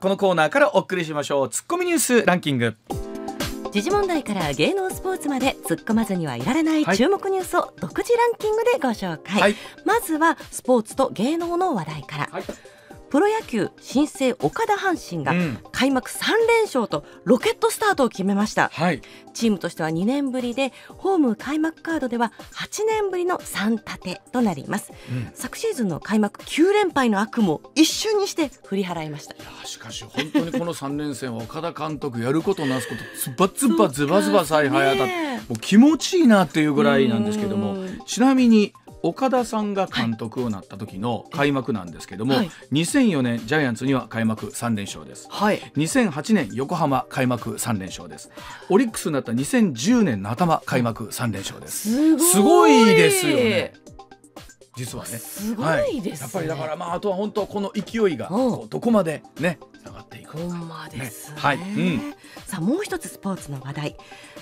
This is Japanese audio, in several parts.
このコーナーからお送りしましょうツッコミニュースランキング時事問題から芸能スポーツまで突っ込まずにはいられない注目ニュースを独自ランキングでご紹介、はい、まずはスポーツと芸能の話題から、はいプロ野球新生岡田阪神が開幕3連勝とロケットスタートを決めました、はい、チームとしては2年ぶりでホーム開幕カードでは8年ぶりの3立てとなります、うん、昨シーズンの開幕9連敗の悪夢を一瞬にして振り払いましたいやしかし本当にこの3連戦岡田監督やることなすことズバズバズバズバ采配当たって、もう気持ちいいなっていうぐらいなんですけどもちなみに岡田さんが監督をなった時の開幕なんですけども、はい、2004年ジャイアンツには開幕3連勝です、はい、2008年横浜開幕3連勝ですオリックスになった2010年の頭開幕3連勝ですすごいですよね実はねすごいです、ねはい、やっぱりだからまああとは本当この勢いがどこまでねながっていくほんまですね、ね、はい、うん、さあもう一つスポーツの話題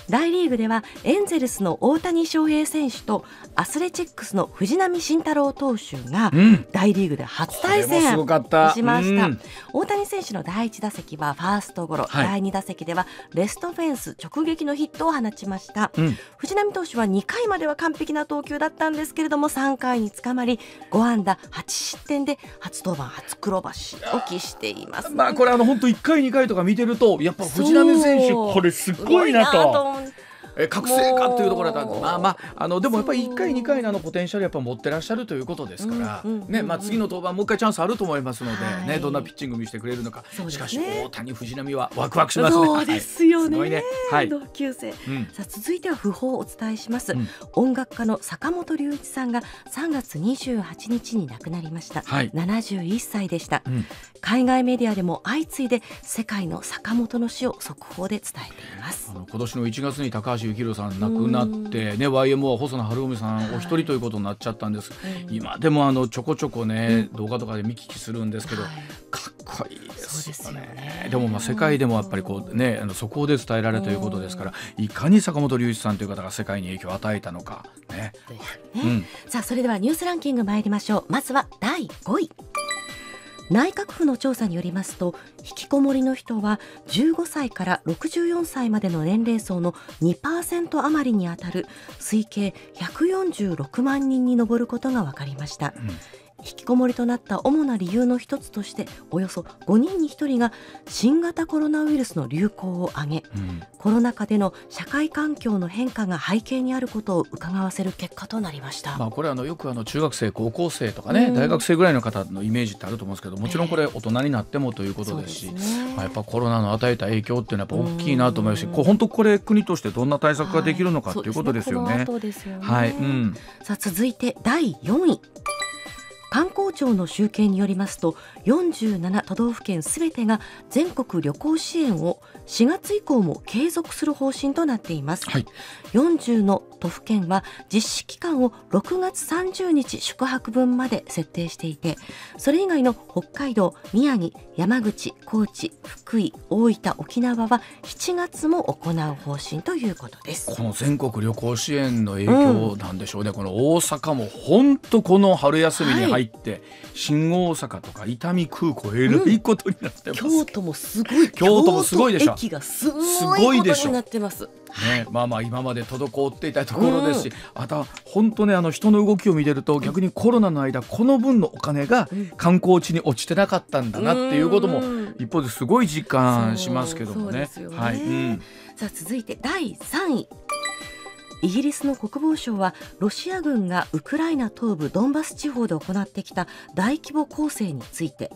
大リーグではエンゼルスの大谷翔平選手とアスレチックスの藤浪晋太郎投手が大リーグで初対戦しました、うん、大谷選手の第1打席はファーストゴロ、はい、第2打席ではレストフェンス直撃のヒットを放ちました、うん、藤浪投手は2回までは完璧な投球だったんですけれども3回につかまり5安打8失点で初登板初黒星を期しています、ね、まあこれあの本当1回2回とか見てるとやっぱ藤浪選手これすごいなと。え覚醒かっていうところだったんですまあまああのでもやっぱり1回2回ののポテンシャルやっぱ持ってらっしゃるということですからねまあ次の登板もう一回チャンスあると思いますのでねどんなピッチング見せてくれるのかしかし大谷藤浪はワクワクしますそうですよねはい同級生さあ続いては訃報をお伝えします音楽家の坂本龍一さんが3月28日に亡くなりました71歳でした海外メディアでも相次いで世界の坂本の死を速報で伝えています今年の1月に高橋幸宏さん亡くなってね YMO は細野晴臣さんお一人ということになっちゃったんです、はい、今でもあのちょこちょこね、うん、動画とかで見聞きするんですけど、はい、かっこいいですよね、ね、でもまあ世界でもやっぱりこうねあのそこで伝えられということですからいかに坂本龍一さんという方が世界に影響を与えたのかね、ね、はい、うん、さあそれではニュースランキング参りましょうまずは第5位内閣府の調査によりますと引きこもりの人は15歳から64歳までの年齢層の2%余りにあたる推計146万人に上ることが分かりました。うん引きこもりとなった主な理由の一つとしておよそ5人に1人が新型コロナウイルスの流行を挙げ、うん、コロナ禍での社会環境の変化が背景にあることを伺わせる結果となりました、まあ、これあのよくあの中学生高校生とかね、うん、大学生ぐらいの方のイメージってあると思うんですけどもちろんこれ大人になってもということですし、えーね、まあ、やっぱコロナの与えた影響っていうのはやっぱ大きいなと思うし、うん、こう本当これ国としてどんな対策ができるのかと、はい、いうことですよね。ね、さあ続いて第4位観光庁の集計によりますと47都道府県すべてが全国旅行支援を4月以降も継続する方針となっています、はい、40の都府県は実施期間を6月30日宿泊分まで設定していてそれ以外の北海道宮城山口高知福井大分沖縄は7月も行う方針ということですこの全国旅行支援の影響なんでしょうね、うん、この大阪も本当この春休みに入って、はい、新大阪とか伊丹空港えらいことになってます、うん、京都もすごい京都もすごいでしょすごいことになってます、ね、まあまあ今までで滞っていたところですし、また本当ねあの人の動きを見てると逆にコロナの間この分のお金が観光地に落ちてなかったんだなっていうことも一方ですごい実感しますけどもね。はい、さあ続いて第3位イギリスの国防省はロシア軍がウクライナ東部ドンバス地方で行ってきた大規模攻勢について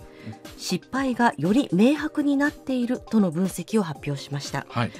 失敗がより明白になっているとの分析を発表しました。はい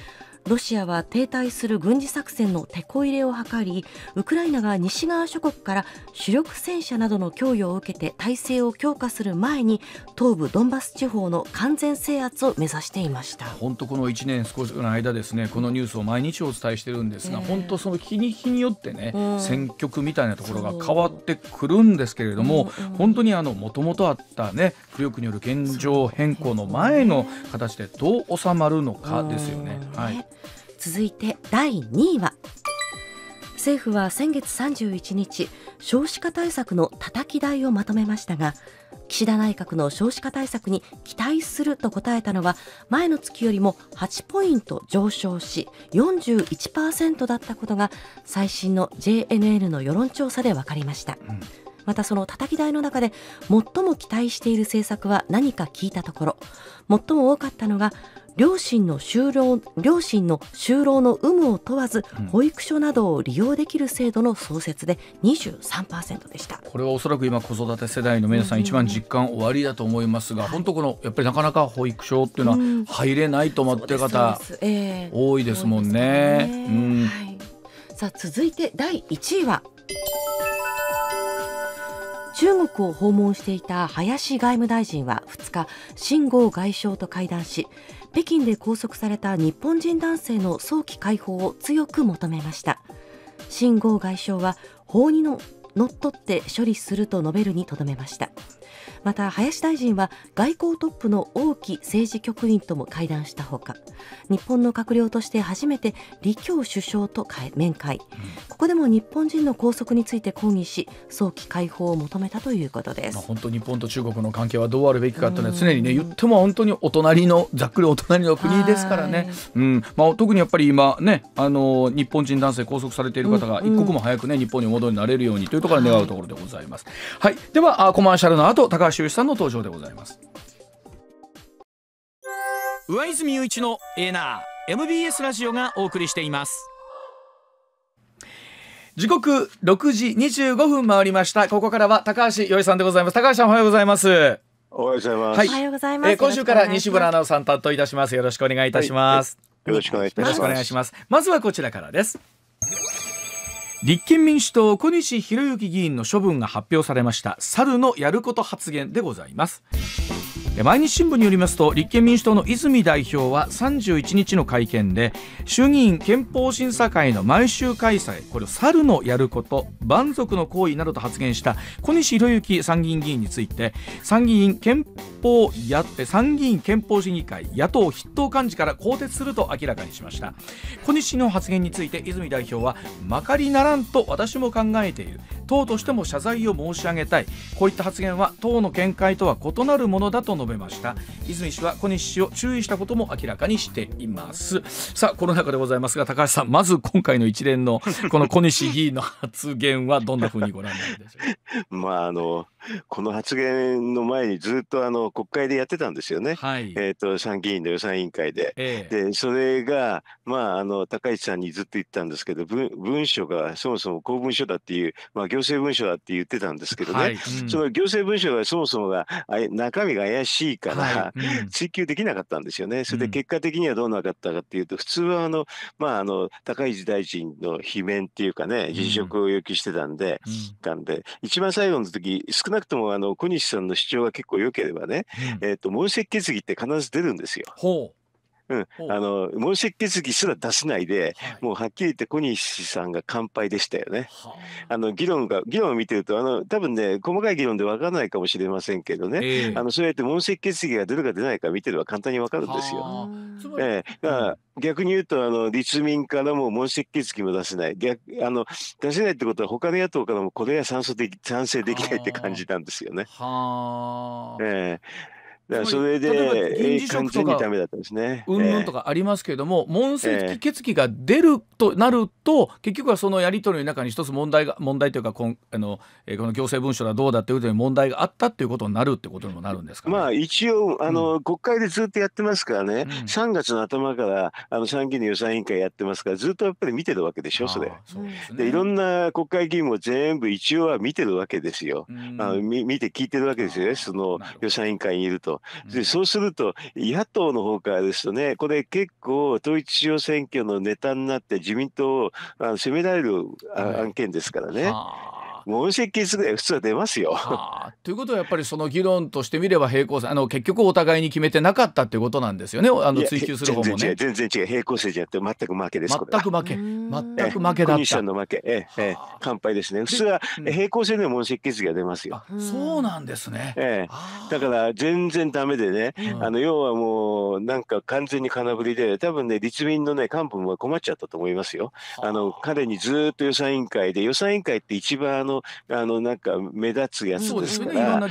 ロシアは停滞する軍事作戦のてこ入れを図りウクライナが西側諸国から主力戦車などの供与を受けて体制を強化する前に東部ドンバス地方の完全制圧を目指していました本当この1年少しの間ですねこのニュースを毎日お伝えしてるんですが、本当その日に日によってね、う選挙区みたいなところが変わってくるんですけれども、本当にあのもともとあったね武力による現状変更の前の形でどう収まるのかですよね。はい、続いて第2位は政府は先月31日少子化対策のたたき台をまとめましたが岸田内閣の少子化対策に期待すると答えたのは前の月よりも8ポイント上昇し41%だったことが最新の JNN の世論調査で分かりました。うんまたその叩き台の中で最も期待している政策は何か聞いたところ最も多かったのが両親の就労両親の就労の有無を問わず保育所などを利用できる制度の創設で23%でした、うん、これはおそらく今子育て世代の皆さん一番実感おありだと思いますが、うんうんうん、本当このやっぱりなかなか保育所っていうのは入れないと思ってる方、うんえー、多いですもんね。ねうんはい、さあ続いて第1位は中国を訪問していた林外務大臣は2日秦剛外相と会談し北京で拘束された日本人男性の早期解放を強く求めました秦剛外相は法にのっとって処理すると述べるにとどめましたまた林大臣は外交トップの王毅政治局員とも会談したほか日本の閣僚として初めて李強首相と面会、ここでも日本人の拘束について抗議し早期解放を求めたということです、まあ、本当日本と中国の関係はどうあるべきかというのは常にね言っても本当にお隣のざっくりお隣の国ですからね、うんまあ、特にやっぱり今ねあの日本人男性拘束されている方が一刻も早くね、日本に戻りになれるようにというところを願うところでございます。はい、はい、ではコマーシャルの後高橋修さんの登場でございます上泉雄一のエナー MBS ラジオがお送りしています時刻六時二十五分回りましたここからは高橋よ一さんでございます高橋さんおはようございますおはようございます、はい、おはようございます、えー、今週から西村アナウンサー担当いたしますよろしくお願いいたします、はいはい、よろしくお願いしますまずはこちらからです立憲民主党小西博之議員の処分が発表されました猿のやること発言でございます毎日新聞によりますと立憲民主党の泉代表は31日の会見で衆議院憲法審査会の毎週開催これを猿のやること蛮族の行為などと発言した小西博之参議院議員について参議院憲法や参議院憲法審議会野党筆頭幹事から更迭すると明らかにしました小西の発言について泉代表はまかりならんと私も考えている党としても謝罪を申し上げたいこういった発言は党の見解とは異なるものだと述述べました泉氏は小西氏を注意したことも明らかにしていますさあこの中でございますが高橋さんまず今回の一連のこの小西議員の発言はどんなふうにご覧になるでしょうか まああの この発言の前にずっとあの国会でやってたんですよね、はい、えーと、参議院の予算委員会で。えー、でそれが、まあ、あの高市さんにずっと言ったんですけど文文書がそもそも公文書だっていう、まあ、行政文書だって言ってたんですけどね、はいうん、その行政文書がそもそもが中身が怪しいから、はいうん、追及できなかったんですよね。それで結果的にはどうなかったかっていうと普通はあの、まあ、あの高市大臣の罷免っていうかね辞職を要求してたんで,、うん、んで一番最後の時少なくともあの小西さんの主張が結構良ければね、うん、えーと、と問責決議って必ず出るんですよ。ほううん、あの問責決議すら出せないで、はい、もうはっきり言って小西さんが完敗でしたよね。はあ、あの議論が議論を見てるとあの多分ね細かい議論で分からないかもしれませんけどね、えー、あのそうやって問責決議が出るか出ないか見てれば簡単に分かるんですよ。はあ、えー、だから、うん逆に言うとあの立民からも問責決議も出せない逆あの出せないってことは他の野党からもこれは賛成でき賛成できないって感じなんですよね。はあ、えーからそれでえ完全にダメだったんですね。うんぬんとかありますけれども、えー、問責決議が出るとなると、えー、結局はそのやり取りの中に一つ問題が問題というかこんあの、えー、この行政文書がどうだっていうことに問題があったっていうことになるってことにもなるんですか、ね、まあ一応あの、うん、国会でずっとやってますからね、うん、3月の頭からあの参議院の予算委員会やってますからずっとやっぱり見てるわけでしょそれ。そうでね、でいろんな国会議員も全部一応は見てるわけですよ。うん、あの見て聞いてるわけですよねその予算委員会にいると。でそうすると、野党の方からですとね、これ結構、統一地方選挙のネタになって、自民党をあの責められる案件ですからね。はい問責決ぐ普通は出ますよ。ということはやっぱりその議論としてみれば平行線あの結局お互いに決めてなかったっていうことなんですよねあの追求する方もね。全然違う平行線じゃなくて全く負けです全く負け全く負けだった。の負け、ええええ、乾杯ですね普通は平行線で問責決議が出ますよ。そうなんですね、ええ、だから全然ダメでね、あの要はもうなんか完全に空振りで多分ね立民のね幹部も困っちゃったと思いますよ。あの彼にずっと予算委員会で予算委員会って一番あののあのなんか目立つやつですから、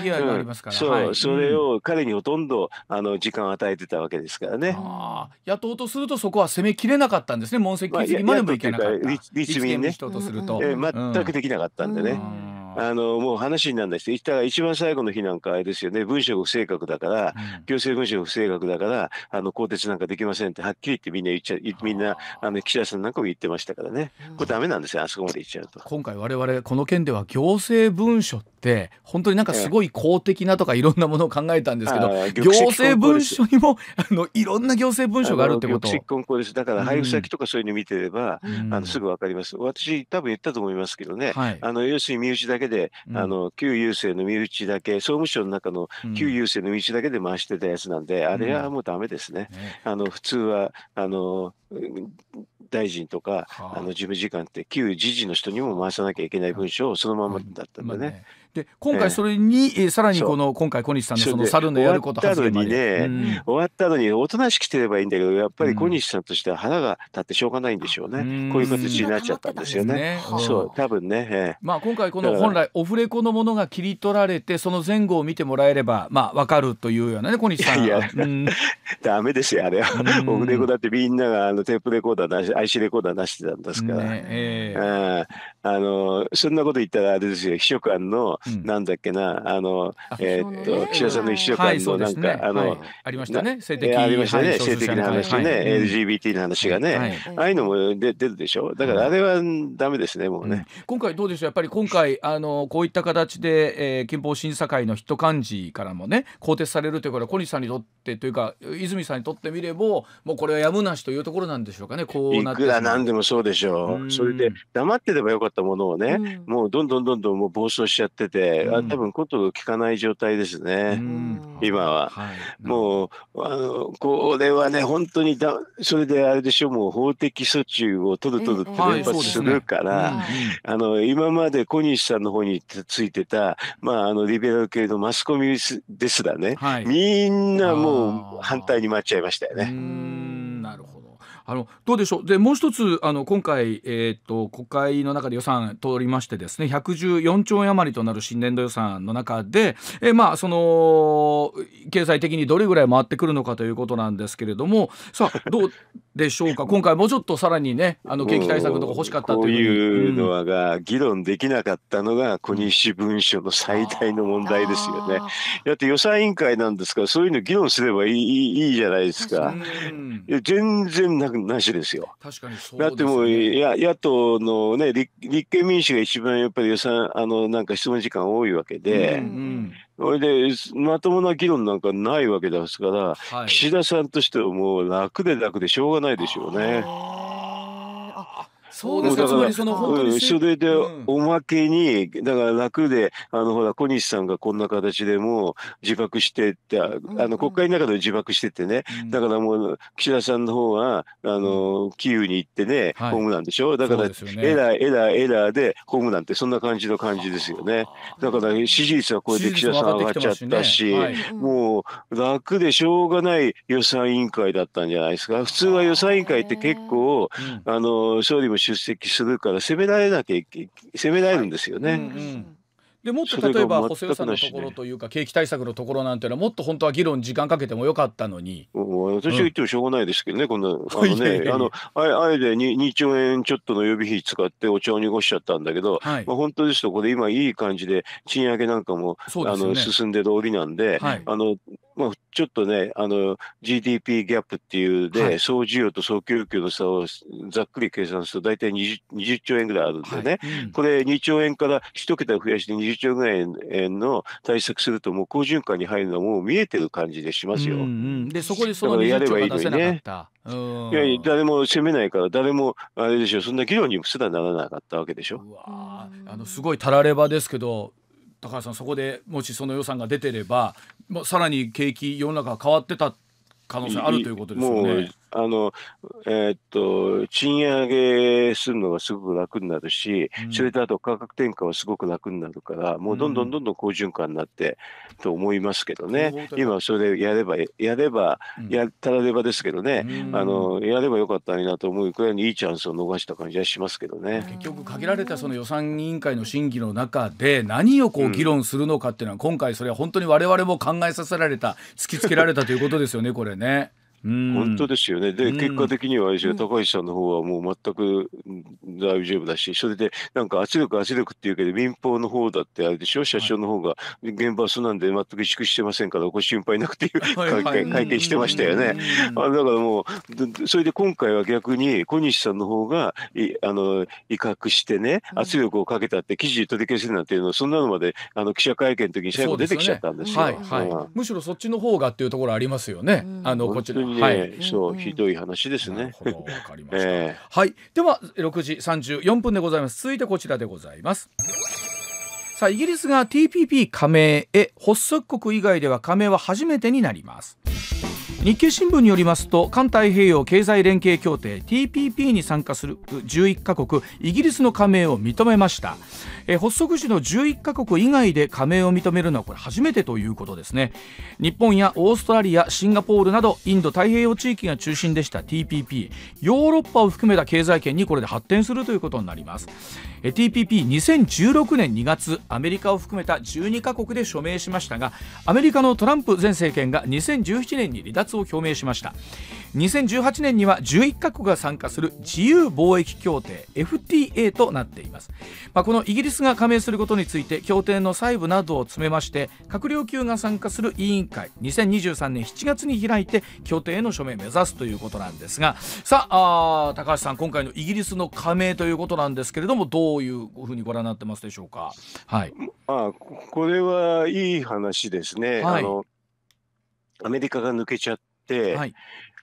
そう、それを彼にほとんどあの時間を与えてたわけですからね。やっとするとそこは攻めきれなかったんですね。問までもいけなかった。立民ね。え全くできなかったんでね。あのもう話になんないですったら一番最後の日なんかあれですよね文書不正確だから、うん、行政文書不正確だからあの更迭なんかできませんってはっきり言ってみんな言っちゃみんなあの岸田さんなんかも言ってましたからねこれだめなんですよあそこまで言っちゃうと今回われ、この件では行政文書って本当になんかすごい公的なとかいろんなものを考えたんですけど、行政文書にもあのいろんな行政文書があるってことだから配布先とかそういうの見てれば、うん、あのすぐ分かります私多分言ったと思いますけどね、はい、あの要するに身内だけけで、うん、あの旧郵政の身内だけ、総務省の中の旧郵政の身内だけで回してたやつなんで、うん、あれはもうだめですね。ねあの普通はあの大臣とか、はあ、あの事務次官って旧知事の人にも回さなきゃいけない文書をそのままだったんでね。まあねで今回それに、えー、さらにこの今回小西さんのその猿のやること発言まで終わったのにおとなしくしてればいいんだけどやっぱり小西さんとしては腹が立ってしょうがないんでしょうねこういう形になっちゃったんですよね。そう多分ね、えー、まあ今回この本来オフレコのものが切り取られてその前後を見てもらえればまあわかるというようなね小西さん。いやうん、ダメですよあれは、うん、オフレコだってみんながあのテープレコーダーなし IC レコーダーなしてたんですから、ねえー、あのそんなこと言ったらあれですよ秘書官のうん、なんだっけなあのえー、っと岸田さんの一週間のなんか、はいね、あの、はい、ありましたね性的、ね、性的な話ね、はい、LGBT の話がね、ああいうのも出出るでしょだからあれはダメですねもうね、今回どうでしょうやっぱり今回あのこういった形で、えー、憲法審査会のット幹事からもね更迭されるということ小西さんにとってというか泉さんにとってみればもうこれはやむなしというところなんでしょうかねこうなっていくらなんでもそうでしょう、うそれで黙ってればよかったものをね、もうどんどんどんどんもう暴走しちゃってて、うん、多分ことを聞かない状態ですね、うん、今は、はい、もうあのこれはね本当にだそれであれでしょうもう法的措置を取る取るって連発するから、あの今まで小西さんの方についてた、まあ、あのリベラル系のマスコミですらね、はい、みんなもう反対に回っちゃいましたよね。あのどうでしょうでもう一つあの今回、えーと、国会の中で予算通りましてですね114兆円余りとなる新年度予算の中で、えー、まあ、その経済的にどれぐらい回ってくるのかということなんですけれどもさあ どうでしょうか今回もうちょっとさらにねあの景気対策とか欲しかったというのはが、うん、議論できなかったのが小西文書の最大の問題ですよね。だって予算委員会なんですからそういうの議論すればいいいいじゃないですか。全然なくなしですよ。確かに、だってもうや野党のね立憲民主が一番やっぱり予算あのなんか質問時間多いわけで、うんうんそれでまともな議論なんかないわけですから、はい、岸田さんとしてはもう楽で楽でしょうがないでしょうね。そうですかつまりその本当に、うん、それでおまけに、だから楽であのほら小西さんがこんな形でも自爆してってあの国会の中で自爆しててね、だからもう岸田さんの方はあの、キーウに行ってね、ホームランでしょだから、エラーエラーエラーでホームランってそんな感じの感じですよねだから支持率はこれで岸田さん上がっちゃったし、もう楽でしょうがない予算委員会だったんじゃないですか普通は予算委員会って結構、あの総理も出席するから責められなきゃ責められるんですよね。でもっと例えば補正予算のところというか、景気対策のところなんていうのはもっと本当は議論時間かけてもよかったのに、私は言ってもしょうがないですけどね、こん あのねあのああえて 2, 2兆円ちょっとの予備費使ってお茶を濁しちゃったんだけど、はい、まあ、本当ですとこれ今いい感じで賃上げなんかも、ね、あの進んでる折なんで、はい、あのまあ、ちょっとね、あの、GDP ギャップっていうで、はい、総需要と総供給の差をざっくり計算すると大体 20, 20兆円ぐらいあるんでね、はいうん、これ2兆円から1桁増やして20兆ぐらい円の対策するともう好循環に入るのはもう見えてる感じでしますよ。うんうん、で、そこでその20兆が出せなかった。いやいや誰も責めないから誰もあれでしょそんな議論にすらならなかったわけでしょうわあのすごいたらればですけど高橋さんそこでもしその予算が出てれば、まあ、さらに景気世の中が変わってた可能性あるということですよね。あの、えー、っと、賃上げするのがすごく楽になるし、うん、それとあと価格転嫁はすごく楽になるから、もうどんどんどんどん好循環になってと思いますけどね、今それやれば、やれば、やったらればですけどね、うん、あの、やればよかったなと思うくらいにいいチャンスを逃した感じはしますけどね。結局、限られたその予算委員会の審議の中で、何をこう議論するのかっていうのは、今回、それは本当に我々も考えさせられた、突きつけられたということですよね、これね。本当ですよね。で、結果的には、高橋さんの方はもう全く大丈夫だし、それで、なんか圧力、圧力っていうけど、民放の方だってあれでしょ、社長の方が、現場はそんなんで全く萎縮してませんから、ご心配なくていう 会見してましたよね。あだからもう、それで今回は逆に、小西さんの方があの威嚇してね、圧力をかけたって、記事取り消せなんていうの、は、そんなのまであの記者会見の時に最後出てきちゃったんですよ。すねはいはい、むしろそっちの方がっていうところありますよね。あのこちらはい、そう、ひどい話ですね。わかりまし はい、では6時34分でございます。続いてこちらでございます。さあ、イギリスが TPP 加盟へ発足国以外では加盟は初めてになります。日経新聞によりますと環太平洋経済連携協定 TPP に参加する11カ国イギリスの加盟を認めましたえー、発足時の11カ国以外で加盟を認めるのはこれ初めてということですね日本やオーストラリアシンガポールなどインド太平洋地域が中心でした TPP ヨーロッパを含めた経済圏にこれで発展するということになります TPP2016 年2月アメリカを含めた12カ国で署名しましたがアメリカのトランプ前政権が2017年に離脱を表明しました2018年には11カ国が参加する自由貿易協定 FTA となっています、まあ、このイギリスが加盟することについて協定の細部などを詰めまして閣僚級が参加する委員会2023年7月に開いて協定への署名を目指すということなんですがさあ高橋さん今回のイギリスの加盟ということなんですけれどもどういうふうにご覧になってますでしょうか。はい、あこれはいい話ですね、はい、あのアメリカが抜けちゃって、はい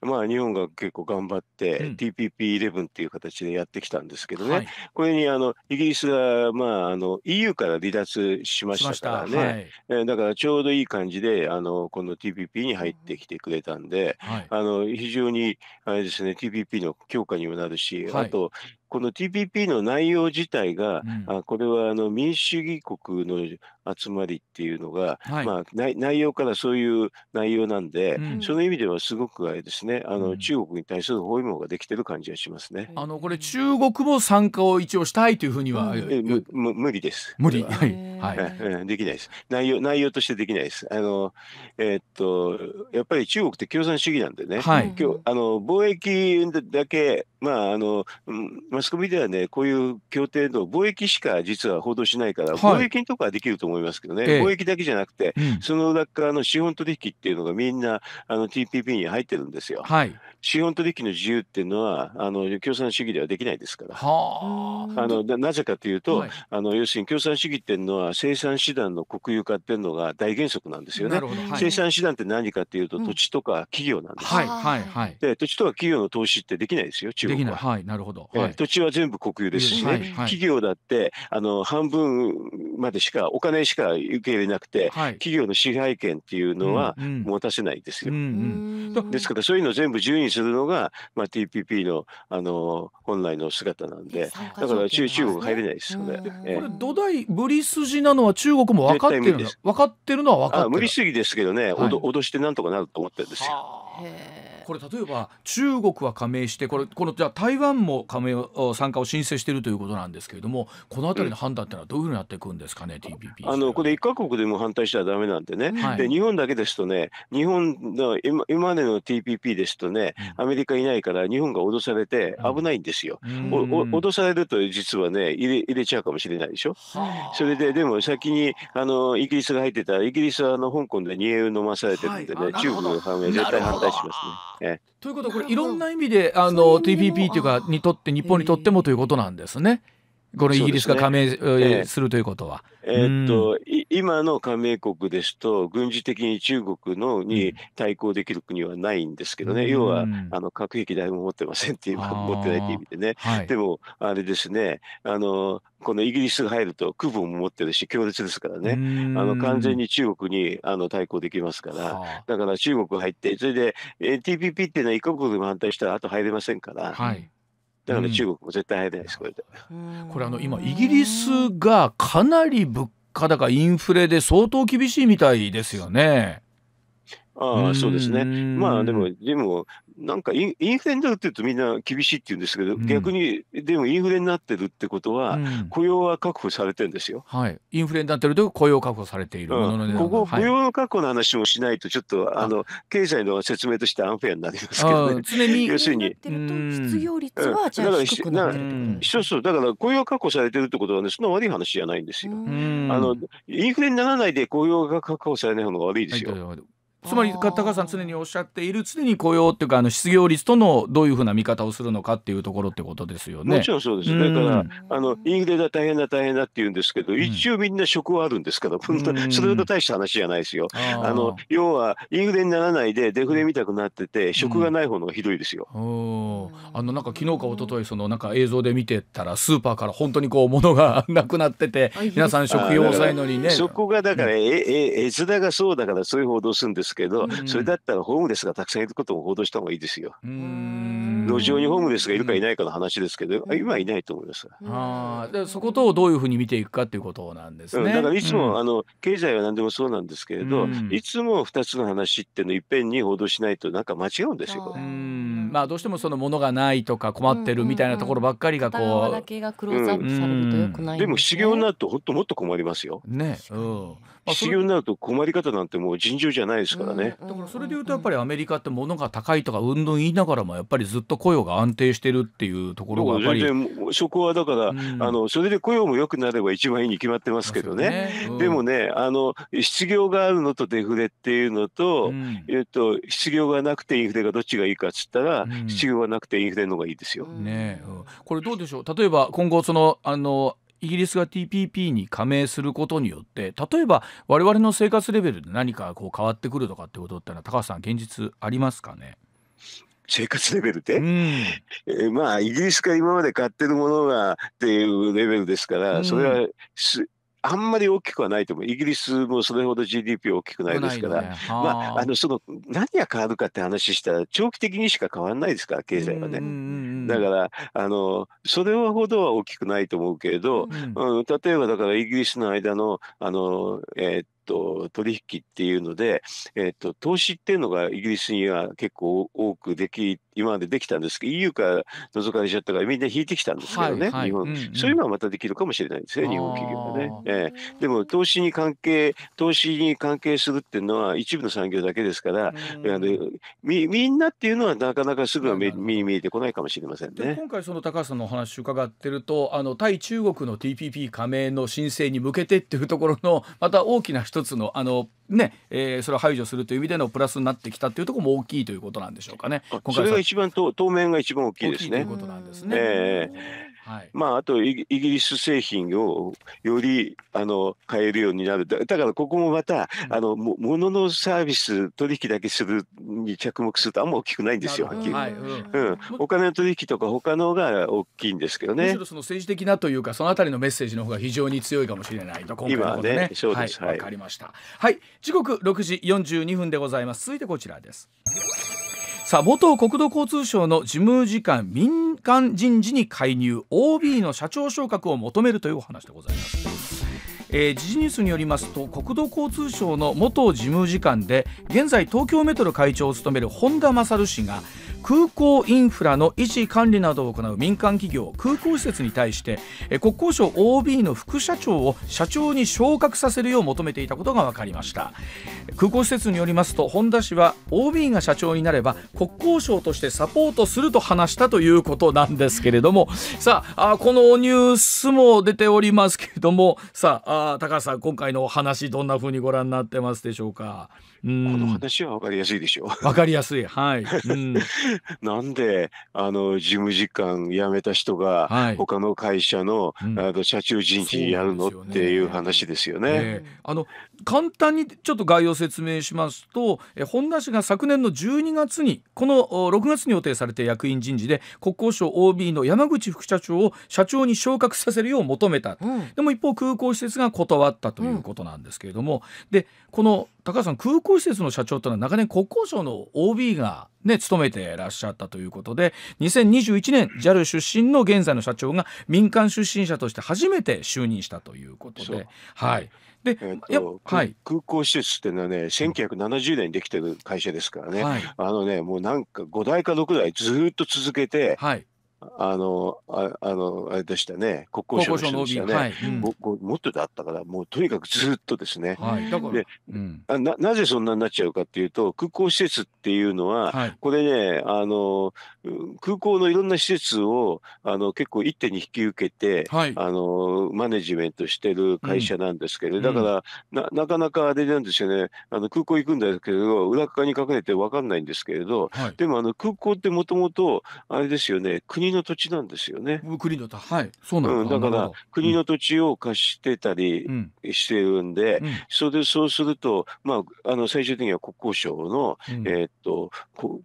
まあ、日本が結構頑張って、うん、TPP11 っていう形でやってきたんですけどね、はい、これにあのイギリスが、まあ、あの EU から離脱しましたからね、はい、だからちょうどいい感じであのこの TPP に入ってきてくれたんで、はい、あの非常にあれです、ね、TPP の強化にもなるし、あとこの TPP の内容自体が、うん、あこれはあの民主主義国の集まりっていうのが、はい、まあ、内容からそういう内容なんで、うん、その意味ではすごくあれですねあの、うん、中国に対する包囲網ができてる感じがしますねあのこれ中国も参加を一応したいというふうには、えむ無理です無理はい、はい、できないです内容内容としてできないですあのえー、っとやっぱり中国って共産主義なんでね、はい、今日あの貿易だけまああの、まあマスコミではね、こういう協定の貿易しか実は報道しないから、はい、貿易とかはできると思いますけどね、えー、貿易だけじゃなくて、うん、その裏側の資本取引っていうのがみんなあの TPP に入ってるんですよ。はい、資本取引の自由っていうのはあの、共産主義ではできないですから。はあのなぜかというと、はい、あの要するに共産主義っていうのは、生産手段の国有化っていうのが大原則なんですよね。生産手段って何かっていうと、土地とか企業なんですよ。はいはいはい、で土地とか企業の投資ってできないですよ、中国は。はい、なるほど。はい、地は全部国有ですしね、はいはい、企業だってあの半分までしかお金しか受け入れなくて、はい、企業の支配権っていうのは持たせないですよ。うんうん、ですからそういうの全部自由にするのが、まあ、TPP のあの本来の姿なんでだから中中国入れないですよね。これ土台無理筋なのは中国も分かってるんです分かってるのは分かってる無理すぎですけどね、はい、脅してなんとかなると思ってるんですよ。これ例えば中国は加盟してこれこのじゃ台湾も加盟を参加を申請しているということなんですけれどもこのあたりの判断ってのはどういうふうになっていくんですかね、TPP あのこれ一カ国でも反対しちゃだめなんでね、はい、で日本だけですとね日本の今今までの TPP ですとね、アメリカいないから日本が脅されて危ないんですよ、うん、脅されると実はね入れ入れちゃうかもしれないでしょ、はそれででも先にあのイギリスが入ってたらイギリスはあの香港で2を飲まされてるんでね、はい、中国の反面絶対反対しますね。えということはこれいろんな意味であの TPP というかにとって日本にとってもということなんですね。このイギリスが加盟するということは。えー、っと、うん、今の加盟国ですと、軍事的に中国のに対抗できる国はないんですけどね、うん、要はあの核兵器誰も持ってませんっていう、持ってないっていう意味でね、はい、でも、あれですねあの、このイギリスが入ると、空母も持ってるし、強烈ですからね、うん、あの完全に中国にあの対抗できますから、だから中国入って、それで TPP っていうのは、一国でも反対したら、あと入れませんから。はいだから中国も絶対早いです、これで。これあの今イギリスがかなり物価高インフレで相当厳しいみたいですよね。ああそうですね。まあでも、でも、なんかインフレになるって言うとみんな厳しいって言うんですけど、うん、逆にでもインフレになってるってことは、雇用は確保されてるんですよ、うん、はい、インフレになってると雇用確保されている、うん、ここ、雇用の確保の話もしないとちょっとあの経済の説明としてアンフェアになりますけどね常に要するに失業率はじゃあ低くそうそうだから雇用確保されてるってことはねそんな悪い話じゃないんですよ、あのインフレにならないで雇用が確保されない方が悪いですよ、はいつまり高橋さん常におっしゃっている常に雇用っていうかあの失業率とのどういうふうな見方をするのかっていうところってことですよね。もちろんそうです、だからあのインフレだ大変だ大変だって言うんですけど、一応みんな職はあるんですけど、うん、それほど大した話じゃないですよ。あの要はインフレにならないでデフレみたくなってて職がない方のがひどいですよ。うん、あのなんか昨日か一昨日そのなんか映像で見てたらスーパーから本当にこう物がなくなってて皆さん食用抑えのにね。そこがだから、ええ絵面がそうだからそういう報道するんですですけど、それだったらホームレスがたくさんいることも報道した方がいいですよ。路上にホームレスがいるかいないかの話ですけど、うん、今いないと思います。ああ、そことをどういうふうに見ていくかということなんですね。うん、だからいつも、うん、あの経済は何でもそうなんですけれど、いつも二つの話っていうのいっぺんに報道しないとなんか間違うんですよ。まあどうしてもそのものがないとか困ってるみたいなところばっかりがこう。でも修行になると本当もっと困りますよ。ね。うん修行になると困り方なんてもう尋常じゃないですからね、うん、だからそれでいうとやっぱりアメリカって物が高いとかうんぬん言いながらもやっぱりずっと雇用が安定してるっていうところがやっぱり全然そこはだから、うん、あのそれで雇用も良くなれば一番いいに決まってますけどね、ねうん、でもねあの失業があるのとデフレっていうのと,、えっと失業がなくてインフレがどっちがいいかっつったら、失業がなくてインフレの方がいいですよ。ねこれどうでしょう例えば今後そのあのイギリスが TPP に加盟することによって例えば我々の生活レベルで何かこう変わってくるとかってことってのは高橋さん現実ありますかね生活レベルで、うん、えー、まあイギリスが今まで買ってるものがっていうレベルですから、うん、それはあんまり大きくはないと思う。イギリスもそれほど GDP 大きくないですから、ね、まあ、あの、その、何が変わるかって話したら、長期的にしか変わらないですから、経済はね。だからあのそれほどは大きくないと思うけれど、うん、例えばだからイギリスの間のあの、えー、と、取引っていうので、えっと、投資っていうのがイギリスには結構多くでき、今までできたんですけど、EU から除かれちゃったからみんな引いてきたんですけどね、はいはい、日本、うんうん、そういうのはまたできるかもしれないですね、日本企業はね。えー、でも投資に関係、投資に関係するっていうのは一部の産業だけですから、うん、あのみみんなっていうのはなかなかすぐは目に見えてこないかもしれませんね。今回その高橋さんのお話伺ってると、あの対中国の TPP 加盟の申請に向けてっていうところのまた大きな一一つのあのね、えー、それを排除するという意味でのプラスになってきたというところも大きいということなんでしょうかね。それが一番当面が一番大きいですね。ということなんですね。えー、まあ、あとイギリス製品をよりあの買えるようになるだからここもまた、うん、あのも物のサービス取引だけするに着目するとあんま大きくないんですよはっきり、お金の取引とか他のが大きいんですけどねむしろその政治的なというかそのあたりのメッセージの方が非常に強いかもしれないと今回のことねねそうですはい、はい、かりましたはい時刻6時42分でございます続いてこちらですさあ元国土交通省の事務次官民間人事に介入 OB の社長昇格を求めるというお話でございます。えー、時事ニュースによりますと国土交通省の元事務次官で現在東京メトロ会長を務める本田勝氏が空港インフラの維持管理などを行う民間企業空港施設に対して国交省 OB の副社長を社長に昇格させるよう求めていたことが分かりました空港施設によりますと本田氏は OB が社長になれば国交省としてサポートすると話したということなんですけれどもさあこのニュースも出ておりますけれどもさあ高橋さん今回のお話どんな風にご覧になってますでしょうか。この話は分かりやすいでしょう。分かりやすい。はい。うん、なんで、あの、事務次官辞めた人が、はい、他の会社の、うん、あの社長人事やるのっていう話ですよね。えねあの、簡単にちょっと概要を説明しますと、え本田氏が昨年の12月にこの6月に予定されて役員人事で国交省 OB の山口副社長を社長に昇格させるよう求めた、うん、でも一方空港施設が断ったということなんですけれども、うん、でこの高橋さん空港施設の社長というのは長年国交省の OB がね、勤めてらっしゃったということで2021年 JAL 出身の現在の社長が民間出身者として初めて就任したということで、はい、で、えーとはい、空港施設っていうのはね、1970年にできてる会社ですからね、はい、あのね、もうなんか5代か6代ずっと続けて、はい、あの、ああの、あれでしたね、国交省の人でしたね、はいうんも、っとだったから、もうとにかくずっとですね、はい、で、うん、な、なぜそんなになっちゃうかっていうと、空港施設っていうのは、はい、これね、あの、空港のいろんな施設をあの結構一手に引き受けて、はい、あのマネジメントしてる会社なんですけど、うん、だからなかなかあれなんですよねあの空港行くんですけど裏側に隠れて分かんないんですけれど、はい、でもあの空港ってもともとあれですよね国の土地なんですよね。国のはいそうなん、うん、だから国の土地を貸してたりしてるんで、うん、そでそうすると、まあ、あの最終的には国交省の、えー、っと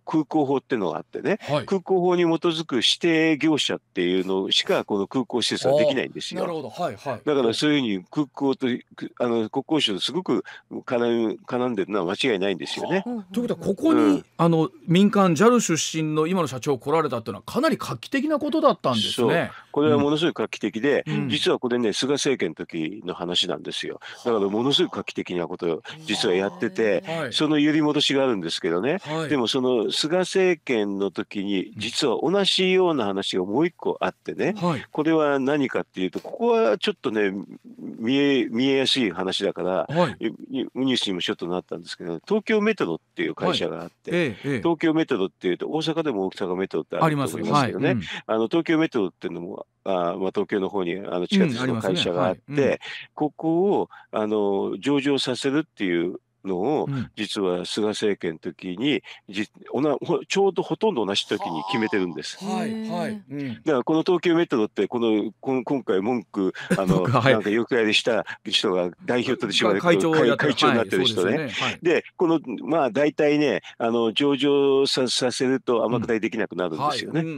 空港法っていうのがあってね、はい空港法に基づく指定業者っていうのしかこの空港施設はできないんですよ。なるほど、はいはい。だからそういうふうに空港とあの国交省すごく絡絡んでるのは間違いないんですよね。ということはここに、うん、あの民間 JAL 出身の今の社長来られたっていうのはかなり画期的なことだったんですね。これはものすごい画期的で、うん、実はこれね菅政権の時の話なんですよ。だからものすごい画期的なことを実はやってて、はい、その揺り戻しがあるんですけどね。はい、でもその菅政権の時にに実は同じような話がもう一個あってね、はい、これは何かっていうとここはちょっとね見え見えやすい話だから、はい、ニュースにもちょっとなったんですけど東京メトロっていう会社があって、はいええ、東京メトロっていうと大阪でも大阪メトロってありますけどね、うん、あの東京メトロっていうのもあまあ、東京の方にあの地下鉄の会社があって、ここをあの上場させるっていうのを、うん、実は菅政権の時にじおなちょうどほとんど同じ時に決めてるんです。はいはい、うん、だからこの東京メトロってこのこ今回文句 あの、はい、なんかよくやりした人が代表取締役会長会長になってる人ね。はい、で、ねはい、このまあ大体ねあの上場ささせると天下りできなくなるんですよね。うんうん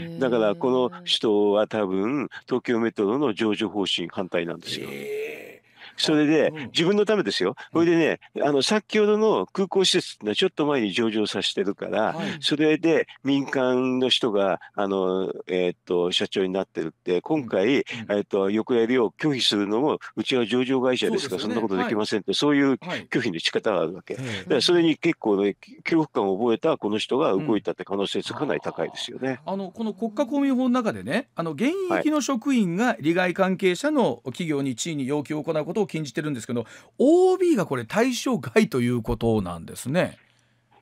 うん、だからこの人は多分東京メトロの上場方針反対なんですよ。えそれで、自分のためですよ。これでね、あの、先ほどの空港施設っていうのはちょっと前に上場させてるから、それで民間の人が、あの、えっと、社長になってるって、今回、えっと、横やりを拒否するのも、うちは上場会社ですから、そんなことできませんって、そういう拒否の仕方があるわけ。だからそれに結構ね、恐怖感を覚えたこの人が動いたって可能性かなり高いですよね。あの、この国家公務員法の中でね、あの、現役の職員が利害関係者の企業に地位に要求を行うことことを禁じてるんですけど OB がこれ対象外ということなんですね。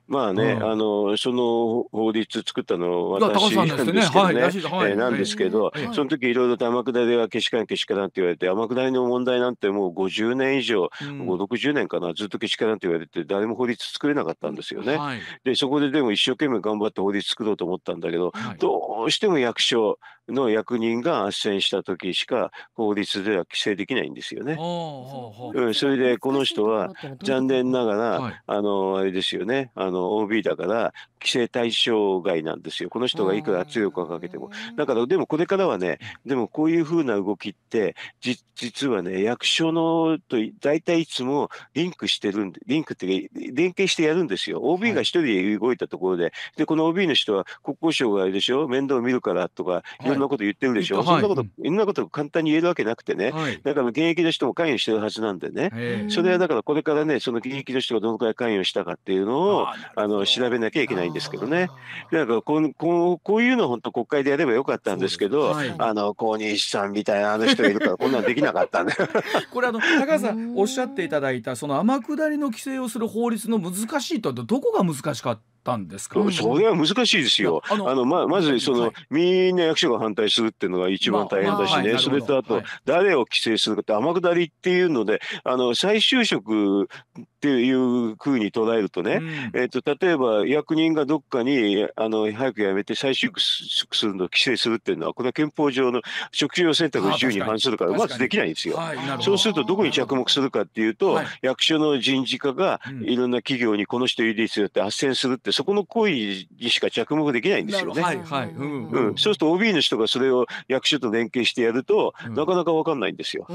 まあね、うん、あのその法律作ったの私なんですけどね、はいなんですけど、はい、その時いろいろと天下りはけしからんけしからんって言われて、天下りの問題なんてもう50年以上、うん、もう60年かな、ずっとけしからんって言われて、誰も法律作れなかったんですよね。で、そこででも一生懸命頑張って法律作ろうと思ったんだけど、どうしても役所、の役人が斡旋した時しか法律では規制できないんですよね。うん、それでこの人は残念ながら、はい、あのあれですよねあの OB だから規制対象外なんですよこの人がいくら圧力をかけても。だからでもこれからはねでもこういうふうな動きって実はね役所のと大体いつもリンクしてるんでリンクって連携してやるんですよ。OB が一人で動いたところで、はい、でこの OB の人は国交省があれでしょ面倒見るからとか、はいんなこと言ってるでしょ、そんなこと、い、んなこと簡単に言えるわけなくてね、だから現役の人も関与してるはずなんでね、それはだからこれからね、その現役の人がどのくらい関与したかっていうのをあの調べなきゃいけないんですけどね、なんかこうこうこういうの本当、国会でやればよかったんですけど、あの公認資産みたいなあの人がいるから、こんなんできなかったんで これあの、高橋さん、おっしゃっていただいた、その天下りの規制をする法律の難しいと、どこが難しかったたんですか、うん、それは難しいですよ。あのままずその、はい、みんな役所が反対するっていうのが一番大変だしね、まあはい、それとあと、はい、誰を規制するかって天下りっていうのであの再就職っていうふうに捉えるとね、うん、えーと、例えば役人がどっかにあの早く辞めて再就職するのを規制するっていうのはこれは憲法上の職業選択の自由に反するからまずできないんですよ。そうするとどこに着目するかっていうと、役所の人事課がいろんな企業にこの人いるですよって斡旋するってそこの行為にしか着目できないんですよね。うんそうすると OB の人がそれを役所と連携してやると、なかなか分かんないんですよ。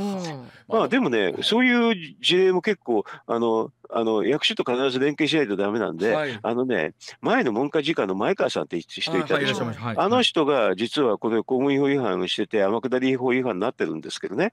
まあでもねそういう事例も結構あのあの役所と必ず連携しないとだめなんで、はい、あのね、前の文科次官の前川さんって人いたでしょ、あの人が実はこれ、公務員法違反してて、天下り法違反になってるんですけどね、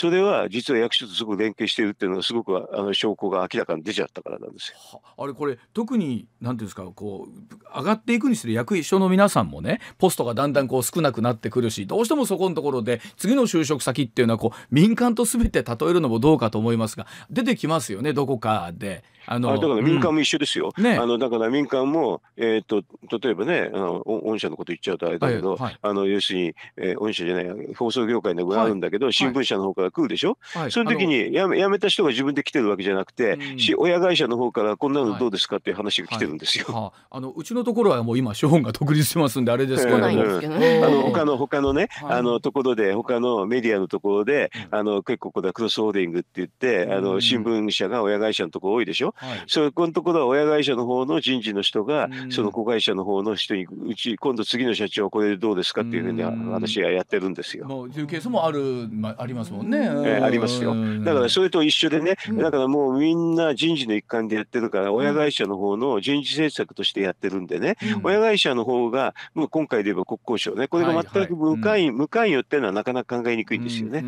それは実は役所とすごく連携しているっていうのがすごくあの証拠が明らかに出ちゃったからなんですよ。あれこれ特に何ていうんですかこう上がっていくにつれ役所の皆さんもねポストがだんだんこう少なくなってくるしどうしてもそこのところで次の就職先っていうのはこう民間と全て例えるのもどうかと思いますが出てきますよねどこかで。あのだから民間も一緒ですよ、うんね、あのだから民間も、えーと、例えばねあの、御社のこと言っちゃうとあれだけど、はい、あの要するに、えー、御社じゃない、放送業界のがあるんだけど、はい、新聞社の方から来るでしょ、はい、その時にやめやめた人が自分で来てるわけじゃなくて、し親会社の方からこんなのどうですかっていう話が来てるんですよ。はあ、あのうちのところはもう今、資本が独立してますんで、あれですけど、ね、あの他の他のね、あのところで、他のメディアのところで、あの結構これはクロスホーディングって言って、あの新聞社が親会社のところ多いでしょ。はい、そこのところは親会社の方の人事の人が、その子会社の方の人に、うち、今度次の社長、これでどうですかっていうふうに私はやってるんですよ。もういうケースもある、まあ、ありますもんね、えー。ありますよ。だからそれと一緒でね、だからもうみんな人事の一環でやってるから、親会社の方の人事政策としてやってるんでね、うん、親会社の方が、もう今回で言えば国交省ね、これが全く無関与、無関与っていうのはなかなか考えにくいんですよね。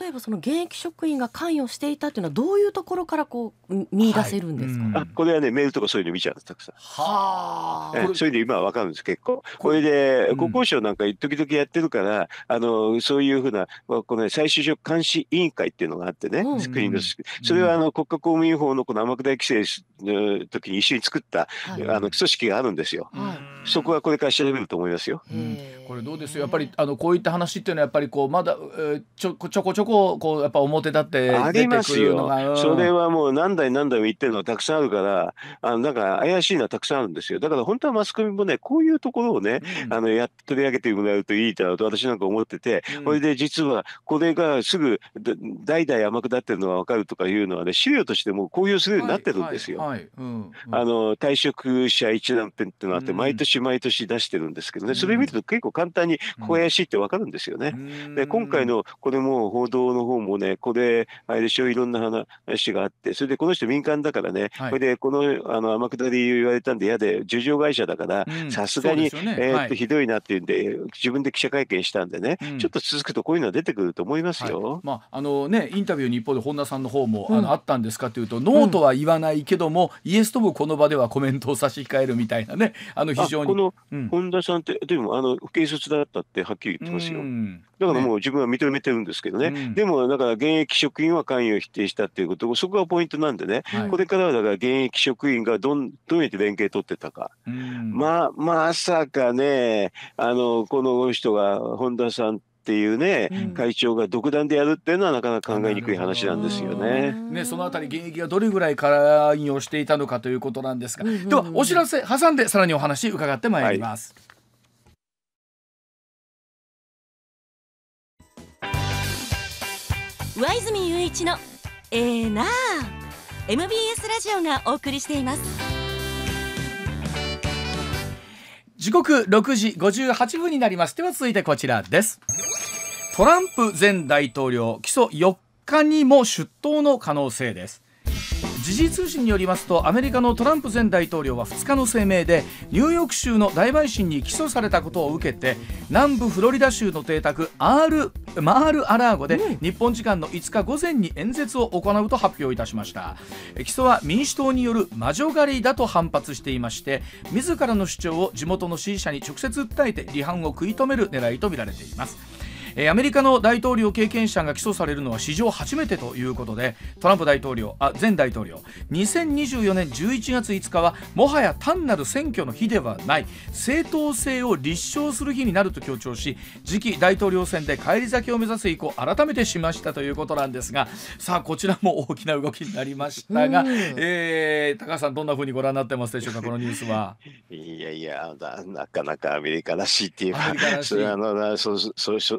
例えばその現役職員が関与していたというのはどういうところからこう見出せるんですか、はいうん、これはねメールとかそういうの見ちゃうんですたくさん。はあ、そういうの今は分かるんです結構。これで国交省なんか時々やってるから、あのそういうふうなこの、ね、最終職監視委員会っていうのがあってね、うん、国のそれはあの国家公務員法のこの天下り規制の時に一緒に作った、はい、あの組織があるんですよ。はいそこはこれから調べると思いますよ。うん、これどうですよやっぱりあのこういった話っていうのはやっぱりこうまだ、えー、ちょちょこちょここうやっぱ表立ってありますよ、うん、それはもう何代何代も言ってるのがたくさんあるからあのなんか怪しいのはたくさんあるんですよだから本当はマスコミもねこういうところをね、うん、あのや取り上げてもらうといいだろうと私なんか思ってて、これで実はこれがすぐ代々天下ってるのは分かるとかいうのはね資料としてもううこいうするようになってるんですよ。あの退職者一覧っていうのあって毎年年毎年出してるんですけどね、それ見ると結構簡単に小林ってわかるんですよね。で今回のこれも報道の方もね、これ、あれでしょ、いろんな話があって、それでこの人民間だからね、はい、これでこのあの天下り言われたんで嫌で、樹上会社だから、さすがに、ね、えー、っとひどいなっていうんで、はい、自分で記者会見したんでね、うん、ちょっと続くとこういうのは出てくると思いますよ。はい、まああのね、インタビュー日方で本田さんの方も、うん、あのあったんですかというと、ノーとは言わないけども、うん、イエスともこの場ではコメントを差し控えるみたいなね、あの非常常にこの本田さんって、でもあの警察だったってはっきり言ってますよ、だからもう自分は認めてるんですけどね、でもだから現役職員は関与を否定したっていうことそこがポイントなんでね、はい、これからはだから現役職員がどんどうやって連携取ってたか、まあまさかねあのこの人が本田さんっていうね、うん、会長が独断でやるっていうのはなかなか考えにくい話なんですよね。ねそのあたり現役がどれぐらい関与していたのかということなんですが、うんうんうん、ではお知らせ挟んでさらにお話伺ってまいります。はい上泉雄一のええー、な MBS ラジオがお送りしています時刻6時58分になりますでは続いてこちらですトランプ前大統領起訴4日にも出頭の可能性です時事通信によりますとアメリカのトランプ前大統領は2日の声明でニューヨーク州の大陪審に起訴されたことを受けて南部フロリダ州の邸宅アール・マール・アラーゴで、日本時間の5日午前に演説を行うと発表いたしました起訴は民主党による魔女狩りだと反発していまして自らの主張を地元の支持者に直接訴えて離反を食い止める狙いとみられていますえアメリカの大統領経験者が起訴されるのは史上初めてということでトランプ大統領あ前大統領2024年11月5日はもはや単なる選挙の日ではない正当性を立証する日になると強調し次期大統領選で返り咲きを目指す意向改めてしましたということなんですがさあこちらも大きな動きになりましたが、えー、高橋さんどんなふうにご覧になってますでしょうかこのニュースは。いやいやなかなかアメリカらしいっていうか。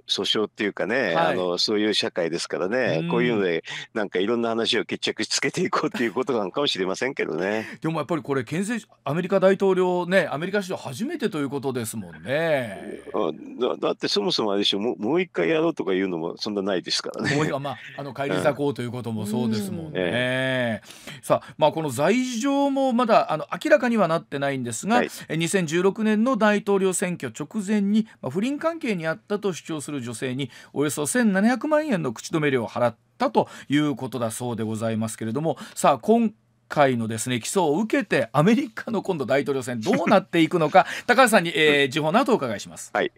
そ障っていうかね、はい、あのそういう社会ですからね、うん、こういうのでなんかいろんな話を決着つけていこうっていうことなのかもしれませんけどねでもやっぱりこれ牽制アメリカ大統領ねアメリカ史上初めてということですもんねだだってそもそもあれでしょうもう一回やろうとかいうのもそんなないですからねもう一まああの帰り咲こうということもそうですもんね、うんえー、さあまあこの罪状もまだあの明らかにはなってないんですが、はい、2016年の大統領選挙直前に、不倫関係にあったと主張する女性性におよそ1700万円の口止め料を払ったということだそうでございますけれどもさあ今回のですね起訴を受けてアメリカの今度大統領選どうなっていくのか 高橋さんに、えー、時報の後お伺いします。はい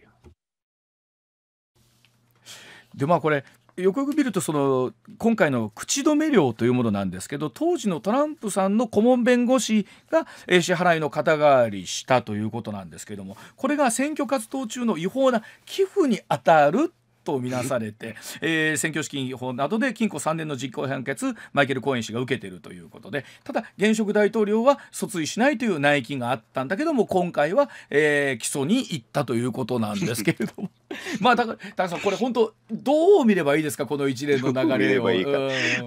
でまあこれよくよく見るとその今回の口止め料というものなんですけど当時のトランプさんの顧問弁護士が支払いの肩代わりしたということなんですけどもこれが選挙活動中の違法な寄付にあたると見なされて、えー、選挙資金法などで禁錮3年の実行判決マイケル・コーエン氏が受けているということでただ現職大統領は訴追しないという内規があったんだけども今回は、えー、起訴に行ったということなんですけれども まあだからさんこれ本当どう見ればいいですかこの一連の流れを。いい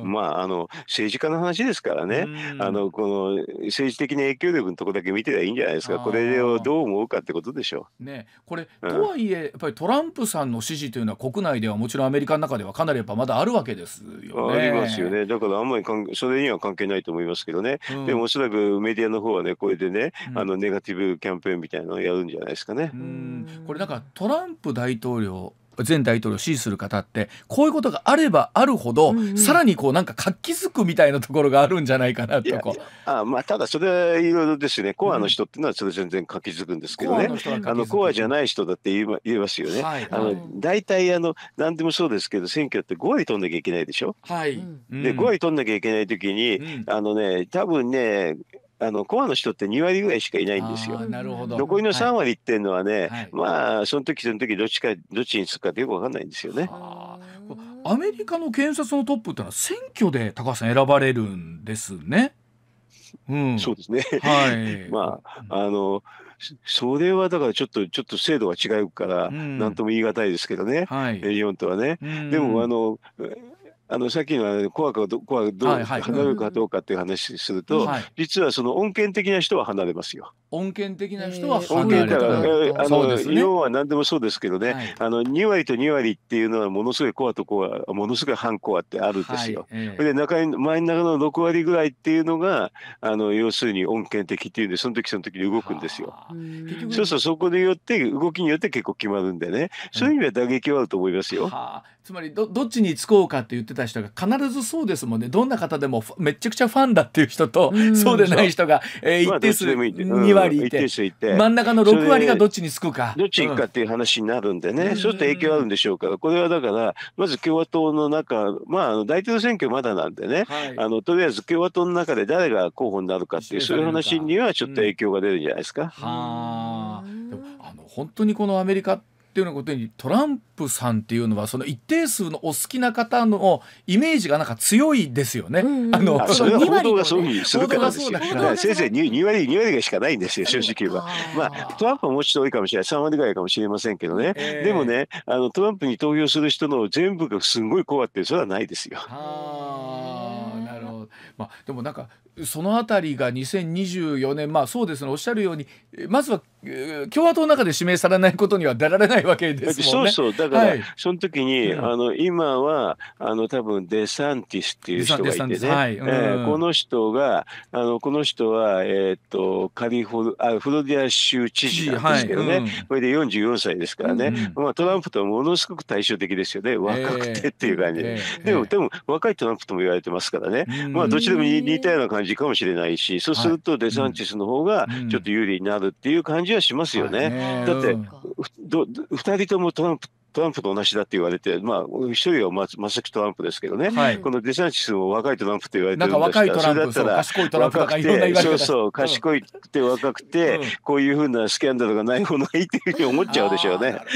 まああの政治家の話ですからねあのこの政治的な影響力のとこだけ見てりゃいいんじゃないですかこれをどう思うかってことでしょう。ねこれ、うん、とはいえやっぱりトランプさんの支持というのは国内ではもちろんアメリカの中ではかなりやっぱまだあるわけですよね。ありますよねだからあんまりかんそれには関係ないと思いますけどね、うん、でもおそらくメディアの方はねこれでね、あのネガティブキャンペーンみたいなのをやるんじゃないですかね。これなんかトランプ大統領前大統領を支持する方ってこういうことがあればあるほど、うんうん、さらにこうなんか活気づくみたいなところがあるんじゃないかなとこあ、まあ、ただそれいろいろですねコアの人っていうのはそれ全然活気づくんですけどね、うん、コアあのコアじゃない人だって言い言ますよね、はい、あの大体あの何でもそうですけど選挙って5割取んなきゃいけないでしょ。はい、で5割取んなきゃいけない時に、うん、あのね多分ねあのコアの人って2割ぐらいしかいないんですよ。残りの3割っていうのはね、はい、まあその時その時どっちかどっちにつくかってよく分かんないんですよね。アメリカの検察のトップってのは選挙で高橋さん選ばれるんですね。うん、そうですね。はい。まああのそれはだからちょっとちょっと制度が違うから何とも言い難いですけどね、はい、日本とはね。でもあのあのさっきの怖くど怖くどう、は離れるかどうかっていう話すると、はい、実はその恩恵的な人は離れますよ。恩恵的な人は離れる。恩恵だから、あの、ね、要は何でもそうですけどね、はい、あの2割と2割っていうのはものすごいコアとコア、ものすごい反コアってあるんですよ。はいえー、で中に前の中の6割ぐらいっていうのがあの要するに恩恵的っていうんでその時その時に動くんですよ。そうそうそこによって動きによって結構決まるんでね、そういう意味では打撃はあると思いますよ。つまりどどっちにつこうかって言ってた人が必ずそうですもんねどんな方でもめちゃくちゃファンだっていう人と、うん、そうでない人が、えー、一定数2割いて,、真ん中の6割がどっちにつくかどっちにくかっていう話になるんでね、そうすると影響あるんでしょうからこれはだからまず共和党の中まあ大統領選挙まだなんでね、はい、あのとりあえず共和党の中で誰が候補になるかっていうそういう話にはちょっと影響が出るんじゃないですか。うん、はあの本当にこのアメリカっていうようなことにトランプさんっていうのはその一定数のお好きな方のイメージがなんか強いですよね。あのそれは報道がそういうふうにするからですよ。はい、せいぜい 2, 割2割しかないんですよ正直言えば。まあトランプはもうちょっと多いかもしれない3割ぐらいかもしれませんけどね、でもねあのトランプに投票する人の全部がすごい怖ってそれはないですよ。まあ、でもなんかその辺りが2024年まあそうですねおっしゃるようにまずは共和党の中で指名されないことには出られないわけですもんね。そうそうだから、はい、その時に、うん、あの今はあの多分デサンティスっていう人がいてね、はいうん、えー、この人があのこの人は、えーと、カリフォルあフロリア州知事なんですけどね、はいうん、これで44歳ですからね、うん、まあ、トランプとはものすごく対照的ですよね若くてっていう感じで、えー、も、えー、でも若いトランプとも言われてますからね、まあ、どっちでも似たような感じかもしれないしそうするとデサンティスの方がちょっと有利になるっていう感じはしますよね。ねだって、うん、2人ともトランプトランプと同じだって言われて、まあ、一人はままさきトランプですけどね、はい、このデサンテスも若いトランプって言われてるんだ若いトランプ、ら、賢いトランプそうそう、賢いって若くて、うん、こういうふうなスキャンダルがない方がいいっていうふうに思っちゃうでしょうね。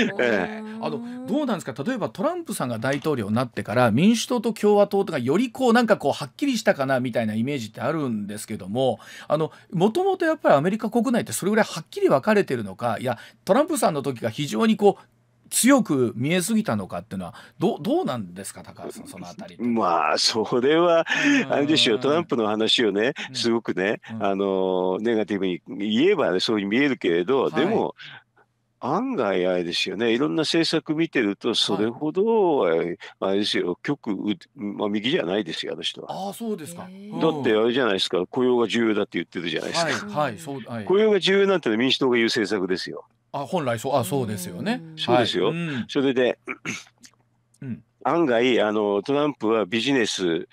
あのどうなんですか例えばトランプさんが大統領になってから民主党と共和党とかよりこうなんかこうはっきりしたかなみたいなイメージってあるんですけどももともとやっぱりアメリカ国内ってそれぐらいはっきり分かれてるのかいやトランプさんの時が非常にこう強く見えすぎたのかっていうのはどどうなんですか高橋さんそのあたりまあそれはあれでしょうトランプの話をねすごくね、うん、あのネガティブに言えば、ね、そういに見えるけれど、はい、でも案外あれですよねいろんな政策見てるとそれほど、はい、あれですよ極、まあ、右じゃないですよあの人は。あそうですか、だってあれじゃないですか雇用が重要だって言ってるじゃないですか。はい、はい、そう、はい、雇用が重要なんて民主党が言う政策ですよ。あ本来そうあそうですよね。そうですよ、はいそれで、うん案外あのトランプはビジネス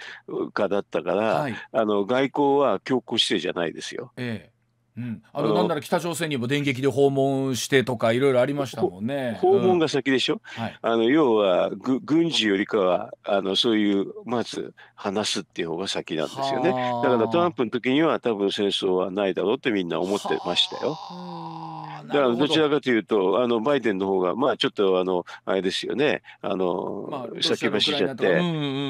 家だったから、はい、あの外交は強硬姿勢じゃないですよ。ええうん、あのなんなら北朝鮮にも電撃で訪問してとかいろいろありましたもんね。訪問が先でしょ、うんはい、あの要は軍事よりかはあのそういうまず話すっていう方が先なんですよね。だからトランプの時には多分戦争はないだろうってみんな思ってましたよ。だからどちらかというとあのバイデンの方がまあちょっとあのあれですよねあの、まあ、先走っちゃって、うんう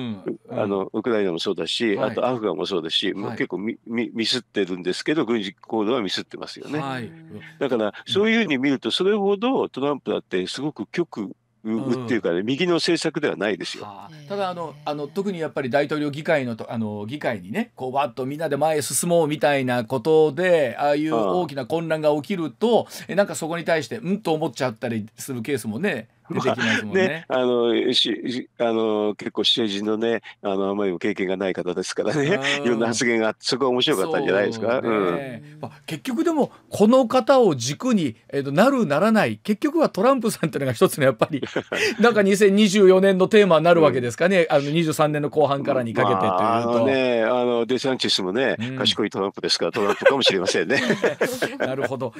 んあのウクライナもそうだし、はい、あとアフガンもそうだし、はい、結構みみミスってるんですけど軍事行動はミスってますよね。はい、だからそういうふうに見るとそれほどトランプだってすごく極うっていうかね、うん、右の政策ではないですよ。はあ、ただあのあの特にやっぱり大統領議会のとあの議会にねこうバっとみんなで前へ進もうみたいなことでああいう大きな混乱が起きると、えなんかそこに対してうんと思っちゃったりするケースもね出きますね。あ、のしあの結構政治のねあのあまりも経験がない方ですからねいろんな発言がそこは面白かったんじゃないですか。ね、うんまあ、結局でもこの方を軸に、えーと、なるならない結局はトランプさんっていうのが一つのやっぱり なんか2024年のテーマになるわけですかね、うん、あの23年の後半からにかけてというと。まあ、あのねあのデサンティスもね、うん、賢いトランプですからトランプかもしれませんね。なるほど